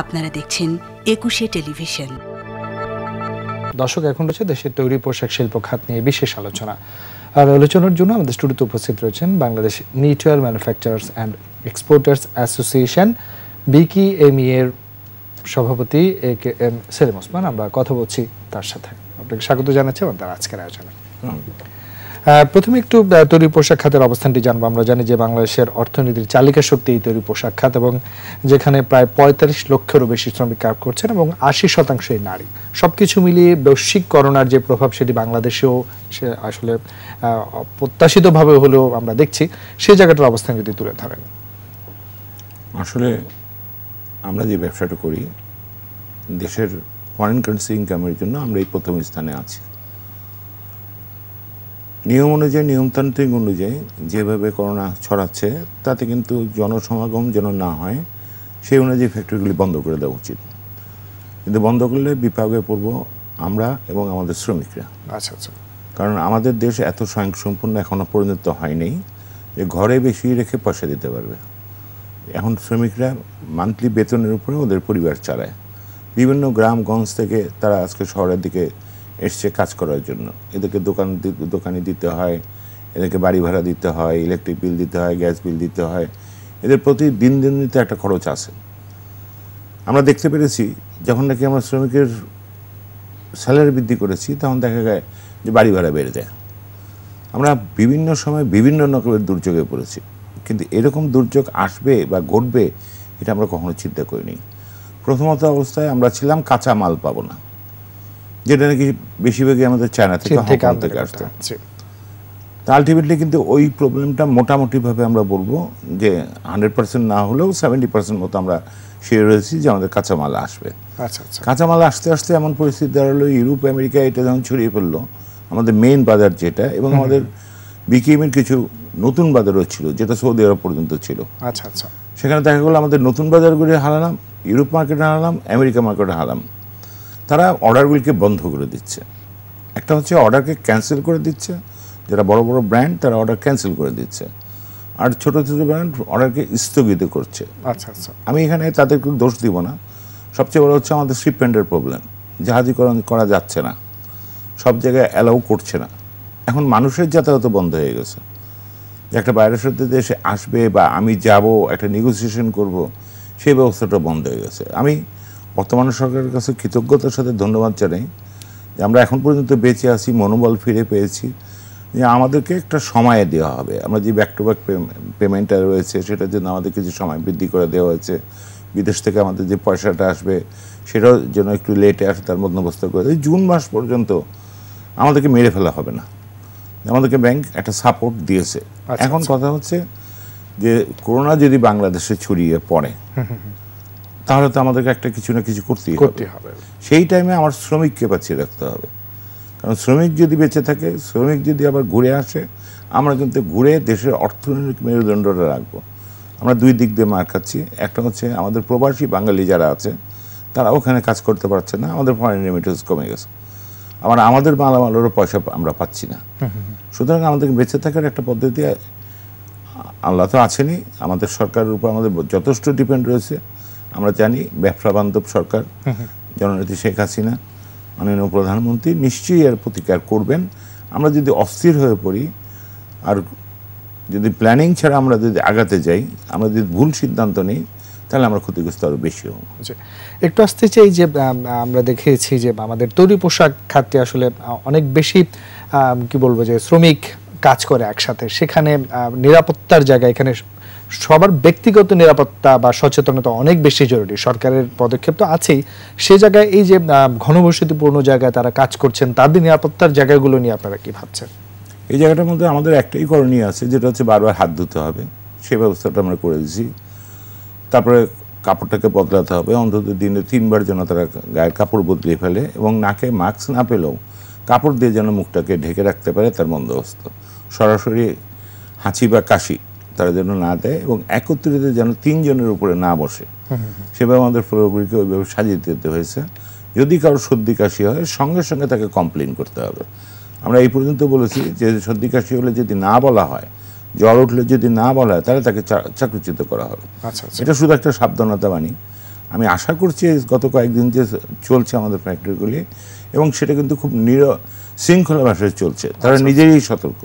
আপনারা দেখছেন একুশে টেলিভিশন দর্শক এখন রয়েছে দেশের তৈরি পোশাক শিল্প খাত নিয়ে বিশেষ আলোচনা আর আলোচনার জন্য আমাদের স্টুডিওতে উপস্থিত রয়েছেন Bangladesh knitwear manufacturers and exporters association BKMEA এর সভাপতি A K M Selim Osman আমরা কথা বলছি তার সাথে আপনাকে স্বাগত জানাচ্ছি আমাদের আজকের আয়োজনে প্রথমে একটু তৈরি পোশাক খাতের অবস্থানটি জানবো আমরা জানি যে বাংলাদেশের অর্থনীতির চালিকা শক্তি এই তৈরি পোশাক খাত এবং যেখানে প্রায় পঁয়তাল্লিশ লক্ষেরও বেশি শ্রমিক কাজ করছেন এবং আশি শতাংশই নারী সবকিছু মিলিয়ে বৈশ্বিক করোনার যে প্রভাব সেটি বাংলাদেশেও সে আসলে প্রত্যাশিতভাবে হলেও আমরা দেখছি সেই জায়গাটার অবস্থান যদি তুলে ধরেন আসলে আমরা যে ব্যবসাটা করি দেশের ফরেন কারেন্সি ইনকামের জন্য আমরা এই প্রথম স্থানে আছি নিয়ম অনুযায়ী নিয়মতান্ত্রিক অনুযায়ী যেভাবে করোনা ছড়াচ্ছে তাতে কিন্তু জনসমাগম যেন না হয় সেই অনুযায়ী ফ্যাক্টরিগুলি বন্ধ করে দেওয়া উচিত কিন্তু বন্ধ করলে বিপাকে পড়ব আমরা এবং আমাদের শ্রমিকরা আচ্ছা আচ্ছা কারণ আমাদের দেশ এত স্বয়ংসম্পূর্ণ এখনও পরিণত হয়নি যে ঘরে বেশি রেখে পয়সা দিতে পারবে এখন শ্রমিকরা মান্থলি বেতনের উপরে ওদের পরিবার চালায় বিভিন্ন গ্রামগঞ্জ থেকে তারা আজকে শহরের দিকে এসছে কাজ করার জন্য এদেরকে দোকান দোকানে দিতে হয় এদেরকে বাড়ি ভাড়া দিতে হয় ইলেকট্রিক বিল দিতে হয় গ্যাস বিল দিতে হয় এদের প্রতি দিন দিন দিতে একটা খরচ আছে আমরা দেখতে পেরেছি যখন নাকি আমরা শ্রমিকের স্যালারি বৃদ্ধি করেছি তখন দেখা যায় যে বাড়ি ভাড়া বেড়ে যায় আমরা বিভিন্ন সময় বিভিন্ন রকমের দুর্যোগে পড়েছি কিন্তু এরকম দুর্যোগ আসবে বা ঘটবে এটা আমরা কখনো চিন্তা করিনি প্রথমত অবস্থায় আমরা ছিলাম কাঁচা মাল পাবো না যেটা নাকি বেশিরভাগই আমাদের চায়না থেকে হংকং থেকে আসতো তা আলটিমেটলি কিন্তু ওই প্রবলেমটা মোটামুটিভাবে আমরা বলবো যে হান্ড্রেড পার্সেন্ট না হলেও সেভেন্টি পার্সেন্ট মতো আমরা শেয়ার রয়েছি যে আমাদের কাঁচামাল আসবে আচ্ছা, আচ্ছা। কাঁচামাল আসতে আসতে এমন পরিস্থিতি দাঁড়ালো ইউরোপ আমেরিকা এটা যখন ছড়িয়ে ফেললো আমাদের মেইন বাজার যেটা এবং আমাদের বিকেএমের কিছু নতুন বাজারও ছিল যেটা সৌদি আরব পর্যন্ত ছিল আচ্ছা আচ্ছা সেখানে দেখা গেলো আমাদের নতুন বাজারগুলি হারালাম ইউরোপ মার্কেটে হারালাম আমেরিকা মার্কেটে হারালাম তারা অর্ডারগুলিকে বন্ধ করে দিচ্ছে একটা হচ্ছে অর্ডারকে ক্যান্সেল করে দিচ্ছে যারা বড় বড় ব্র্যান্ড তারা অর্ডার ক্যান্সেল করে দিচ্ছে আর ছোট ছোট ব্র্যান্ড অর্ডারকে স্থগিত করছে আচ্ছা আচ্ছা আমি এখানে তাদেরকে দোষ দিব না সবচেয়ে বড় হচ্ছে আমাদের শিপমেন্টের প্রবলেম জাহাজীকরণ করা যাচ্ছে না সব জায়গায় অ্যালাউ করছে না এখন মানুষের যাতায়াত বন্ধ হয়ে গেছে যে একটা বাইরের সাথে দেশে আসবে বা আমি যাব একটা নেগোসিয়েশন করব সেই ব্যবস্থাটা বন্ধ হয়ে গেছে আমি বর্তমান সরকারের কাছে কৃতজ্ঞতার সাথে ধন্যবাদ জানাই যে আমরা এখন পর্যন্ত বেঁচে আছি মনোবল ফিরে পেয়েছি যে আমাদেরকে একটা সময়ে দেওয়া হবে আমরা যে ব্যাক টু ব্যাক পেমেন্টটা রয়েছে সেটার জন্য আমাদের কিছু সময় বৃদ্ধি করে দেওয়া হয়েছে বিদেশ থেকে আমাদের যে পয়সাটা আসবে সেটাও যেন একটু লেটে আসে তার বন্দোবস্ত করে জুন মাস পর্যন্ত আমাদেরকে মেরে ফেলা হবে না আমাদেরকে ব্যাংক একটা সাপোর্ট দিয়েছে আচ্ছা, এখন আচ্ছা। কথা হচ্ছে যে করোনা যদি বাংলাদেশে ছড়িয়ে পড়ে তাহলে তো আমাদেরকে একটা কিছু না কিছু করতেই করতে হবে সেই টাইমে আমার শ্রমিককে বাঁচিয়ে রাখতে হবে কারণ শ্রমিক যদি বেঁচে থাকে শ্রমিক যদি আবার ঘুরে আসে আমরা কিন্তু ঘুরে দেশের অর্থনৈতিক মেরুদণ্ডটা রাখবো আমরা দুই দিক দিয়ে মার খাচ্ছি একটা হচ্ছে আমাদের প্রবাসী বাঙালি যারা আছে তারা ওখানে কাজ করতে পারছে না আমাদের ফরেন রেমিটেন্স কমে গেছে আবার আমাদের মালামালেরও পয়সা আমরা পাচ্ছি না সুতরাং আমাদেরকে বেঁচে থাকার একটা পদ্ধতি আল্লাহ তো আছেনি আমাদের সরকারের উপর আমাদের যথেষ্ট ডিপেন্ড রয়েছে আমরা জানি ব্যবসা বান্ধব সরকার জননেত্রী শেখ হাসিনা মাননীয় প্রধানমন্ত্রী নিশ্চয়ই এর প্রতিকার করবেন আমরা যদি অস্থির হয়ে পড়ি আর যদি প্ল্যানিং ছাড়া আমরা যদি আগাতে যাই আমরা যদি ভুল সিদ্ধান্ত নিই তাহলে আমরা ক্ষতিগ্রস্ত আরও বেশি হবো একটু আসতে চাই যে আমরা দেখেছি যে আমাদের তৈরি পোশাক খাতে আসলে অনেক বেশি কি বলবো যে শ্রমিক কাজ করে একসাথে সেখানে নিরাপত্তার জায়গা এখানে সবার ব্যক্তিগত নিরাপত্তা বা সচেতনতা অনেক বেশি জরুরি সরকারের পদক্ষেপ তো আছেই সে জায়গায় এই যে ঘনবসতিপূর্ণ জায়গায় তারা কাজ করছেন তাদের নিরাপত্তার জায়গাগুলো নিয়ে আপনারা কি ভাবছেন এই জায়গাটার মধ্যে আমাদের একটাই করণীয় আছে যেটা হচ্ছে বারবার হাত ধুতে হবে সে ব্যবস্থাটা আমরা করে দিয়েছি তারপরে কাপড়টাকে বদলাতে হবে অন্তত দিনে তিনবার যেন তারা গায়ের কাপড় বদলিয়ে ফেলে এবং নাকে মাস্ক না পেলেও কাপড় দিয়ে যেন মুখটাকে ঢেকে রাখতে পারে তার বন্দোবস্ত সরাসরি হাঁচি বা কাশি তারা যেন না দেয় এবং একত্রিত যেন তিনজনের উপরে না বসে সেভাবে আমাদের ফ্লোরগুলিকে ওইভাবে সাজিয়ে দিতে হয়েছে যদি কারো সর্দি কাশি হয় সঙ্গে সঙ্গে তাকে কমপ্লেন করতে হবে আমরা এই পর্যন্ত বলেছি যে সর্দি কাশি হলে যদি না বলা হয় জ্বর উঠলে যদি না বলা হয় তাহলে তাকে চাকরিচ্যুত করা হবে আচ্ছা, আচ্ছা। এটা শুধু একটা সাবধানতা বাণী আমি আশা করছি গত কয়েকদিন যে চলছে আমাদের ফ্যাক্টরিগুলি এবং সেটা কিন্তু খুব নির শৃঙ্খলা ভাষায় চলছে তারা আচ্ছা। নিজেরই সতর্ক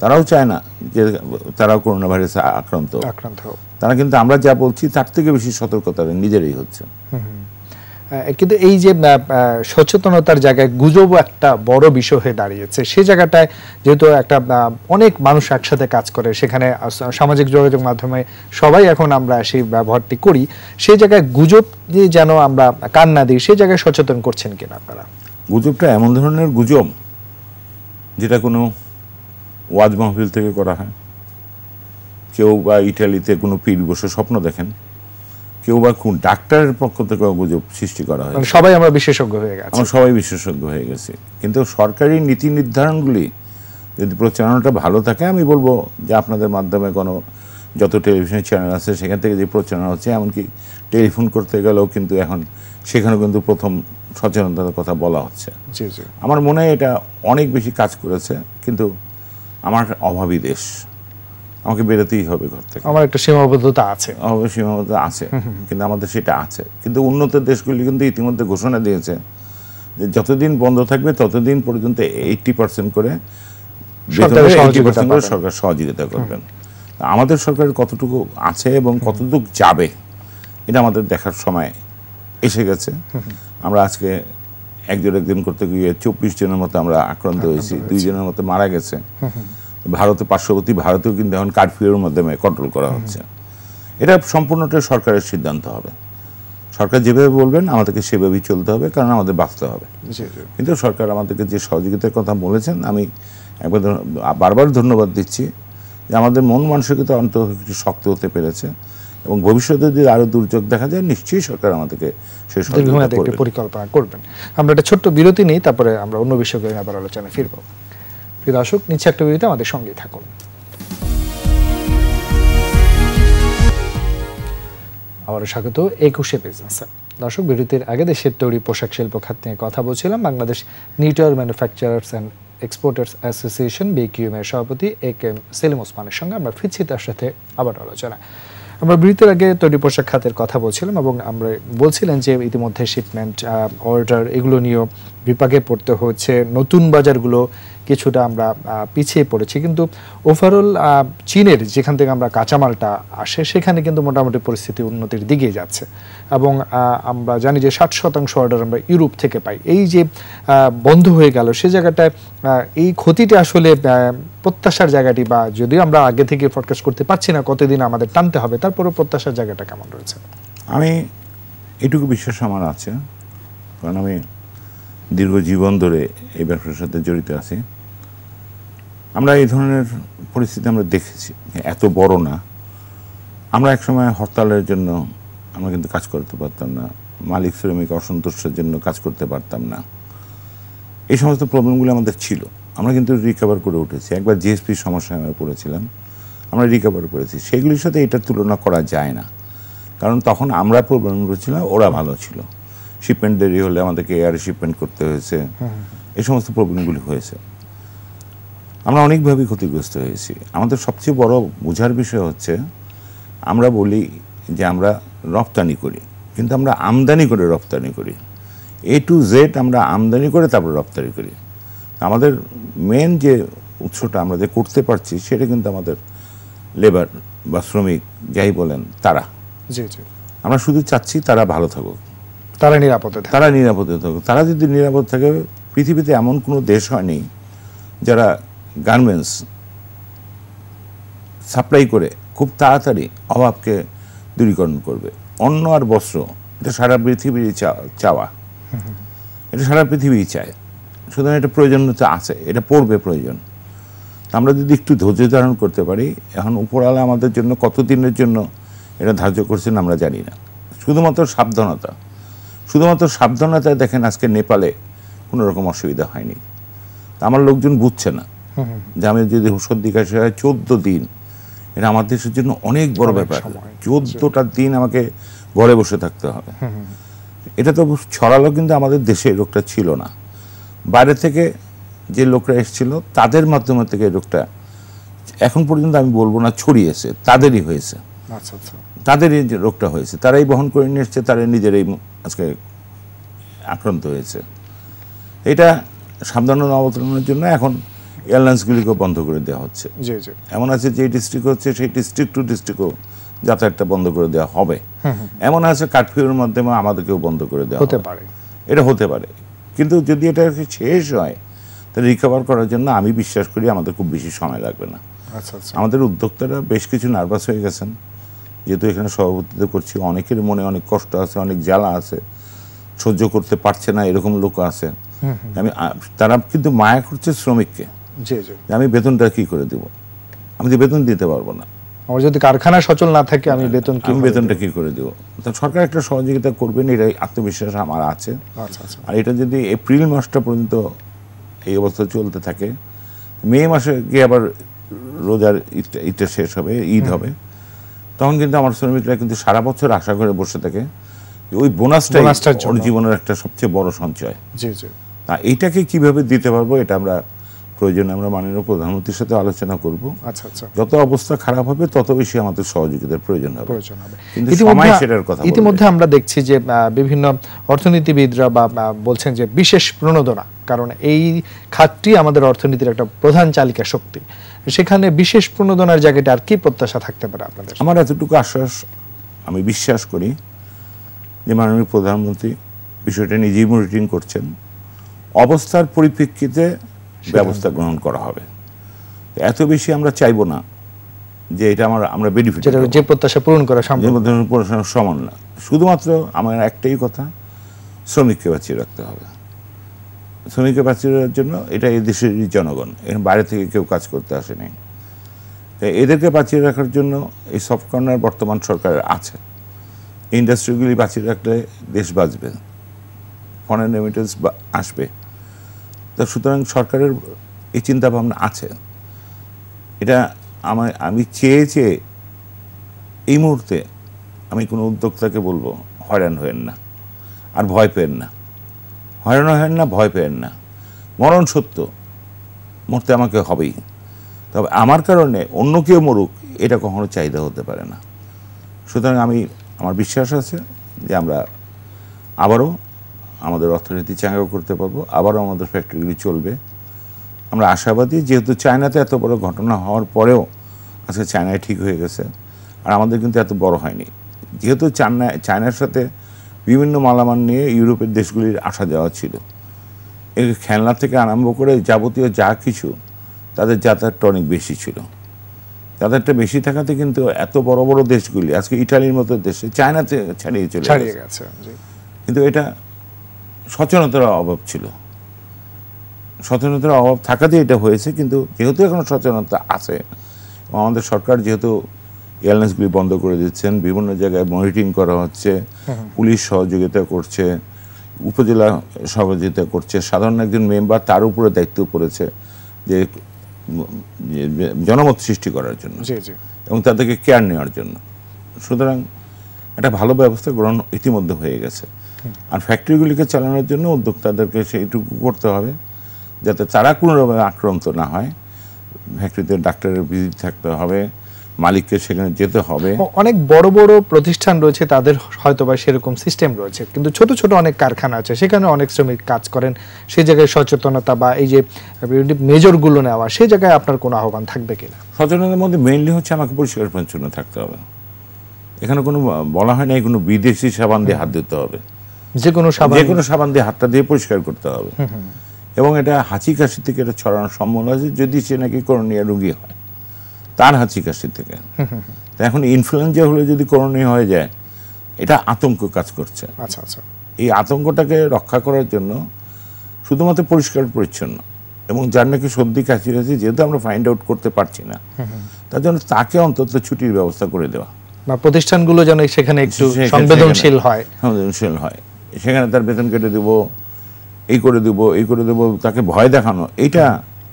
তারাও চায় না যে তারাও করোনা ভাইরাসে আক্রান্ত আক্রান্ত তারা কিন্তু আমরা যা বলছি তার থেকে বেশি সতর্কতা নিজেরাই হচ্ছে কিন্তু এই যে সচেতনতার জায়গায় গুজব একটা বড় বিষয় হয়ে দাঁড়িয়েছে সে জায়গাটায় যেহেতু একটা অনেক মানুষ একসাথে কাজ করে সেখানে সামাজিক যোগাযোগ মাধ্যমে সবাই এখন আমরা সেই ব্যবহারটি করি সেই জায়গায় গুজব দিয়ে যেন আমরা কান না দিই সেই জায়গায় সচেতন করছেন কিনা আপনারা গুজবটা এমন ধরনের গুজব যেটা কোনো ওয়াজ মাহফিল থেকে করা হয় কেউ বা ইটালিতে কোনো পীর বসে স্বপ্ন দেখেন কেউ বা কোন ডাক্তারের পক্ষ থেকে গুজব সৃষ্টি করা মানে হয় সবাই আমরা বিশেষজ্ঞ হয়ে গেছি আমরা সবাই বিশেষজ্ঞ হয়ে গেছি কিন্তু সরকারি নীতি নির্ধারণগুলি যদি প্রচারণাটা ভালো থাকে আমি বলবো যে আপনাদের মাধ্যমে কোনো যত টেলিভিশন চ্যানেল আছে সেখান থেকে যে প্রচারণা হচ্ছে এমনকি টেলিফোন করতে গেলেও কিন্তু এখন সেখানেও কিন্তু প্রথম সচেতনতার কথা বলা হচ্ছে আমার মনে হয় এটা অনেক বেশি কাজ করেছে কিন্তু আমার অভাবী দেশ আমাকে বেরোতেই হবে ঘর থেকে আমার একটা সীমাবদ্ধতা আছে সীমাবদ্ধতা আছে কিন্তু আমাদের সেটা আছে কিন্তু উন্নত দেশগুলি কিন্তু ইতিমধ্যে ঘোষণা দিয়েছে যে যতদিন বন্ধ থাকবে ততদিন পর্যন্ত এইটটি পার্সেন্ট করে সরকার সহযোগিতা করবেন আমাদের সরকারের কতটুকু আছে এবং কতটুকু যাবে এটা আমাদের দেখার সময় এসে গেছে আমরা আজকে একজন একদিন করতে গিয়ে চব্বিশ জনের মতো আমরা আক্রান্ত হয়েছি দুইজনের মতো মারা গেছে ভারতে পার্শ্ববর্তী ভারতেও কিন্তু এখন কারফিউর মাধ্যমে কন্ট্রোল করা হচ্ছে এটা সম্পূর্ণটাই সরকারের সিদ্ধান্ত হবে সরকার যেভাবে বলবেন আমাদেরকে সেভাবেই চলতে হবে কারণ আমাদের বাঁচতে হবে কিন্তু সরকার আমাদেরকে যে সহযোগিতার কথা বলেছেন আমি একবার বারবার ধন্যবাদ দিচ্ছি যে আমাদের মন মানসিকতা অন্তত একটু শক্ত হতে পেরেছে এবং ভবিষ্যতে যদি আরও দুর্যোগ দেখা যায় নিশ্চয়ই সরকার আমাদেরকে সেই পরিকল্পনা করবেন আমরা একটা ছোট্ট বিরতি নিই তারপরে আমরা অন্য বিষয়গুলো আবার আলোচনায় ফিরবো প্রিয় দর্শক নিচ্ছে একটা বিরতি আমাদের সঙ্গে থাকুন আবারও স্বাগত একুশে বিজনেস দর্শক বিরতির আগে দেশের তৈরি পোশাক শিল্প খাত নিয়ে কথা বলছিলাম Bangladesh knitwear manufacturers and exporters association BKMEA এর সভাপতি এ কে এম সেলিম ওসমানের সঙ্গে আমরা ফিরছি তার সাথে আবার আলোচনা আমরা বিরতির আগে তৈরি পোশাক খাতের কথা বলছিলাম এবং আমরা বলছিলেন যে ইতিমধ্যে শিপমেন্ট অর্ডার এগুলো নিয়েও বিপাকে পড়তে হচ্ছে নতুন বাজারগুলো কিছুটা আমরা পিছিয়ে পড়েছি কিন্তু ওভারঅল চীনের যেখান থেকে আমরা কাঁচামালটা আসে সেখানে কিন্তু মোটামুটি পরিস্থিতি উন্নতির দিকে যাচ্ছে এবং আমরা জানি যে ষাট শতাংশ অর্ডার আমরা ইউরোপ থেকে পাই এই যে বন্ধ হয়ে গেল সে জায়গাটায় এই ক্ষতিটা আসলে প্রত্যাশার জায়গাটি বা যদিও আমরা আগে থেকে ফোরকাস্ট করতে পারছি না কতদিন আমাদের টানতে হবে তারপরে প্রত্যাশার জায়গাটা কেমন রয়েছে আমি এটুকু বিশ্বাস আমার আছে কারণ আমি দীর্ঘ জীবন ধরে এই ব্যবসার সাথে জড়িত আছি আমরা এই ধরনের পরিস্থিতি আমরা দেখেছি এত বড় না আমরা একসময় হরতালের জন্য আমরা কিন্তু কাজ করতে পারতাম না মালিক শ্রমিক অসন্তোষের জন্য কাজ করতে পারতাম না এই সমস্ত প্রবলেমগুলো আমাদের ছিল আমরা কিন্তু রিকভার করে উঠেছি একবার জিএসপির সমস্যায় আমরা পড়েছিলাম আমরা রিকভার করেছি সেগুলির সাথে এটার তুলনা করা যায় না কারণ তখন আমরা প্রবলেম করেছিলাম ওরা ভালো ছিল শিপমেন্ট দেরি হলে আমাদেরকে এয়ার শিপমেন্ট করতে হয়েছে এই সমস্ত প্রবলেমগুলি হয়েছে আমরা অনেকভাবেই ক্ষতিগ্রস্ত হয়েছি আমাদের সবচেয়ে বড় বোঝার বিষয় হচ্ছে আমরা বলি যে আমরা রপ্তানি করি কিন্তু আমরা আমদানি করে রপ্তানি করি এ টু জেড আমরা আমদানি করে তারপর রপ্তানি করি আমাদের মেন যে উৎসটা আমরা যে করতে পারছি সেটা কিন্তু আমাদের লেবার বা শ্রমিক যাই বলেন তারা জি জি আমরা শুধু চাচ্ছি তারা ভালো থাকুক তারা নিরাপদে থাকে তারা নিরাপদে থাকে তারা যদি নিরাপদ থাকে পৃথিবীতে এমন কোনো দেশ হয়নি যারা গার্মেন্টস সাপ্লাই করে খুব তাড়াতাড়ি অভাবকে দূরীকরণ করবে অন্ন আর বস্ত্র এটা সারা পৃথিবীর চাওয়া এটা সারা পৃথিবী চায় সুতরাং এটা প্রয়োজনীয়তা আছে এটা পড়বে প্রয়োজন আমরা যদি একটু ধৈর্য ধারণ করতে পারি এখন উপরওয়ালা আমাদের জন্য কত দিনের জন্য এটা ধার্য করছেন আমরা জানি না শুধুমাত্র সাবধানতা শুধুমাত্র সাবধানতায় দেখেন আজকে নেপালে কোনো রকম অসুবিধা হয়নি আমার লোকজন বুঝছে না যে আমি যদি সর্দি কাশি হয় চোদ্দ দিন এটা আমার দেশের জন্য অনেক বড় ব্যাপার চোদ্দটা দিন আমাকে ঘরে বসে থাকতে হবে এটা তো ছড়ালো কিন্তু আমাদের দেশে রোগটা ছিল না বাইরে থেকে যে লোকরা এসেছিল তাদের মাধ্যমে থেকে রোগটা এখন পর্যন্ত আমি বলবো না ছড়িয়েছে তাদেরই হয়েছে আচ্ছা আচ্ছা তাদের এই রোগটা হয়েছে তারাই বহন করে নিয়ে এসছে তারা নিজেরাই আজকে আক্রান্ত হয়েছে এটা সাবধানতা অবতরণের জন্য এখন এয়ারলাইন্সগুলিকেও বন্ধ করে দেওয়া হচ্ছে এমন আছে যে ডিস্ট্রিক্ট হচ্ছে সেই ডিস্ট্রিক্ট টু ডিস্ট্রিক্টও যাতায়াতটা বন্ধ করে দেওয়া হবে এমন আছে কাঠফিউর মাধ্যমে আমাদেরকেও বন্ধ করে দেওয়া হতে পারে এটা হতে পারে কিন্তু যদি এটা শেষ হয় তাহলে রিকভার করার জন্য আমি বিশ্বাস করি আমাদের খুব বেশি সময় লাগবে না আচ্ছা, আচ্ছা। আমাদের উদ্যোক্তারা বেশ কিছু নার্ভাস হয়ে গেছেন যেহেতু এখানে সভাপতিত্ব করছি অনেকের মনে অনেক কষ্ট আছে অনেক জ্বালা আছে সহ্য করতে পারছে না এরকম লোক আছে আমি তারা কিন্তু মায়া করছে শ্রমিককে আমি বেতনটা কি করে দেব আমি তো বেতন দিতে পারবো না আমার যদি কারখানা সচল না থাকে আমি হ্যাঁ, বেতন কি বেতনটা কি করে দেবো তা সরকার একটা সহযোগিতা করবেন এটা আত্মবিশ্বাস আমার আছে আচ্ছা, আচ্ছা। আর এটা যদি এপ্রিল মাসটা পর্যন্ত এই অবস্থা চলতে থাকে মে মাসে গিয়ে আবার রোজার ঈদটা শেষ হবে ঈদ হবে তখন কিন্তু আমার শ্রমিকরা কিন্তু সারা বছর আশা করে বসে থাকে ওই বোনাসটাই ওর জীবনের একটা সবচেয়ে বড় সঞ্চয় জি জি তা এইটাকে কিভাবে দিতে পারবো এটা আমরা প্রয়োজনে আমরা মাননীয় প্রধানমন্ত্রীর সাথে আলোচনা করব আচ্ছা আচ্ছা যত অবস্থা খারাপ হবে তত বেশি আমাদের সহযোগিতার প্রয়োজন হবে প্রয়োজন হবে কিন্তু সময় সেটার কথা ইতিমধ্যে আমরা দেখছি যে বিভিন্ন অর্থনীতিবিদরা বা বলছেন যে বিশেষ প্রণোদনা কারণ এই খাতটি আমাদের অর্থনীতির একটা প্রধান চালিকা শক্তি সেখানে বিশেষ প্রণোদনার জায়গাটা আর কি প্রত্যাশা থাকতে পারে আপনাদের আমার এতটুকু আশ্বাস আমি বিশ্বাস করি যে মাননীয় প্রধানমন্ত্রী বিষয়টা নিজেই মনিটরিং করছেন অবস্থার পরিপ্রেক্ষিতে ব্যবস্থা গ্রহণ করা হবে এত বেশি আমরা চাইব না যে এটা আমার আমরা বেনিফিট যে প্রত্যাশা পূরণ করা সম্ভব সমান না শুধুমাত্র আমার একটাই কথা শ্রমিককে বাঁচিয়ে রাখতে হবে শ্রমিকের পাচিরার জন্য এটা এই দেশেরই জনগণ এখানে বাইরে থেকে কেউ কাজ করতে আসেনি তাই এদেরকে বাঁচিয়ে রাখার জন্য এই সফট কর্নার বর্তমান সরকারের আছে ইন্ডাস্ট্রিগুলি বাঁচিয়ে রাখলে দেশ বাঁচবে ফরেন রেমিটেন্স আসবে তা সুতরাং সরকারের এই চিন্তাভাবনা আছে এটা আমার আমি চেয়ে চেয়ে এই মুহূর্তে আমি কোনো উদ্যোক্তাকে বলবো হয়রান হয়েন না আর ভয় পেন না হয়রানো হেন না ভয় পেয়েন না মরণ সত্য মরতে আমাকে হবেই তবে আমার কারণে অন্য কেউ মরুক এটা কখনো চাহিদা হতে পারে না সুতরাং আমি আমার বিশ্বাস আছে যে আমরা আবারও আমাদের অর্থনীতি চাঙ্গা করতে পারবো আবারও আমাদের ফ্যাক্টরিগুলি চলবে আমরা আশাবাদী যেহেতু চায়নাতে এত বড় ঘটনা হওয়ার পরেও আজকে চায়নায় ঠিক হয়ে গেছে আর আমাদের কিন্তু এত বড় হয়নি যেহেতু চায়না চায়নার সাথে বিভিন্ন মালামাল নিয়ে ইউরোপের দেশগুলির আসা যাওয়া ছিল এর খেলনা থেকে আরম্ভ করে যাবতীয় যা কিছু তাদের যাতায়াতটা অনেক বেশি ছিল যাতায়াতটা বেশি থাকাতে কিন্তু এত বড় বড় দেশগুলি আজকে ইটালির মতো দেশে চায়নাতে ছাড়িয়ে চলে ছাড়িয়ে গেছে কিন্তু এটা সচেতনতার অভাব ছিল সচেতনতার অভাব থাকাতে এটা হয়েছে কিন্তু যেহেতু এখন সচেতনতা আছে আমাদের সরকার যেহেতু এয়ারলাইন্সগুলি বন্ধ করে দিচ্ছেন বিভিন্ন জায়গায় মনিটরিং করা হচ্ছে পুলিশ সহযোগিতা করছে উপজেলা সহযোগিতা করছে সাধারণ একজন মেম্বার তার উপরে দায়িত্ব পড়েছে যে জনমত সৃষ্টি করার জন্য এবং তাদেরকে কেয়ার নেওয়ার জন্য সুতরাং একটা ভালো ব্যবস্থা গ্রহণ ইতিমধ্যে হয়ে গেছে আর ফ্যাক্টরিগুলিকে চালানোর জন্য উদ্যোক্তাদেরকে সেইটুকু করতে হবে যাতে তারা কোনোভাবে আক্রান্ত না হয় ফ্যাক্টরিতে ডাক্তারের ভিজিট থাকতে হবে মালিককে সেখানে যেতে হবে অনেক বড় বড় প্রতিষ্ঠান রয়েছে তাদের হয়তো বা সেরকম সিস্টেম রয়েছে কিন্তু ছোট ছোট অনেক কারখানা আছে সেখানে অনেক শ্রমিক কাজ করেন সেই জায়গায় সচেতনতা বা এই যে মেজরগুলো নেওয়া সেই জায়গায় আপনার কোনো আহ্বান থাকবে কিনা সচেতনতার মধ্যে মেইনলি হচ্ছে আমাকে পরিষ্কার পরিচ্ছন্ন থাকতে হবে এখানে কোনো বলা হয় না কোনো বিদেশি সাবান দিয়ে হাত দিতে হবে যে কোনো সাবান যে কোনো সাবান দিয়ে হাতটা দিয়ে পরিষ্কার করতে হবে এবং এটা হাঁচি কাশি থেকে এটা ছড়ানোর সম্ভাবনা আছে যদি সে নাকি করোনিয়া রুগী হয় তার হাঁচি কাশি থেকে এখন ইনফ্লুয়েঞ্জা হলে যদি করোনা হয়ে যায় এটা আতঙ্ক কাজ করছে আচ্ছা আচ্ছা এই আতঙ্কটাকে রক্ষা করার জন্য শুধুমাত্র পরিষ্কার পরিচ্ছন্ন এবং যার নাকি সর্দি কাশি কাশি যেহেতু আমরা ফাইন্ড আউট করতে পারছি না তার জন্য তাকে অন্তত ছুটির ব্যবস্থা করে দেওয়া বা প্রতিষ্ঠানগুলো যেন সেখানে একটু সংবেদনশীল হয় সংবেদনশীল হয় সেখানে তার বেতন কেটে দেব এই করে দেব এই করে দেব তাকে ভয় দেখানো এটা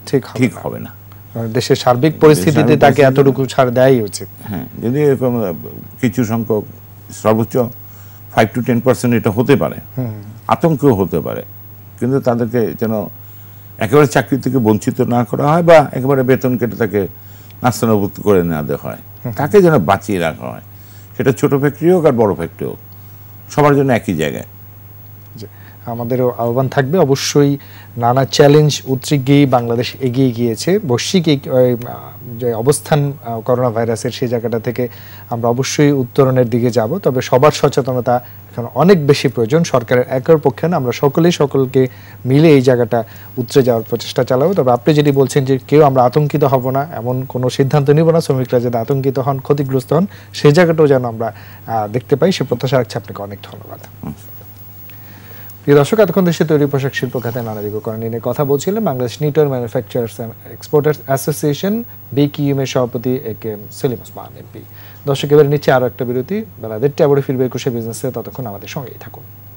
ঠিক ঠিক হবে না মানে দেশের সার্বিক পরিস্থিতিতে তাকে এতটুকু ছাড় দেয়াই উচিত হ্যাঁ যদি এরকম কিছু সংখ্যক সর্বোচ্চ ফাইভ টু টেন পার্সেন্ট এটা হতে পারে আতঙ্ক হতে পারে কিন্তু তাদেরকে যেন একেবারে চাকরি থেকে বঞ্চিত না করা হয় বা একেবারে বেতন কেটে তাকে নাস্তানাবুত করে নেওয়া দেওয়া হয় তাকে যেন বাঁচিয়ে রাখা হয় সেটা ছোট ফ্যাক্টরি হোক আর বড় ফ্যাক্টরি হোক সবার জন্য একই জায়গায় আমাদেরও আহ্বান থাকবে অবশ্যই নানা চ্যালেঞ্জ উতরে বাংলাদেশ এগিয়ে গিয়েছে বৈশ্বিক যে অবস্থান করোনা ভাইরাসের সেই জায়গাটা থেকে আমরা অবশ্যই উত্তরণের দিকে যাব তবে সবার সচেতনতা এখন অনেক বেশি প্রয়োজন সরকারের একের পক্ষে না আমরা সকলেই সকলকে মিলে এই জায়গাটা উতরে যাওয়ার প্রচেষ্টা চালাবো তবে আপনি যেটি বলছেন যে কেউ আমরা আতঙ্কিত হব না এমন কোনো সিদ্ধান্ত নিব না শ্রমিকরা যাতে আতঙ্কিত হন ক্ষতিগ্রস্ত হন সেই জায়গাটাও যেন আমরা দেখতে পাই সে প্রত্যাশা রাখছি আপনাকে অনেক ধন্যবাদ প্রিয় দর্শক এতক্ষণ দেশে তৈরি পোশাক শিল্প খাতে নানা দিকরণ নিয়ে কথা বলছিলেন Bangladesh knitwear manufacturers and exporters association বিকিউমের সভাপতি A K M Selim Osman MP দর্শক এবার নিচ্ছে আরও একটা বিরতি বেলা দেড়টা আবার ফিরবে একুশে বিজনেসে ততক্ষণ আমাদের সঙ্গেই থাকুন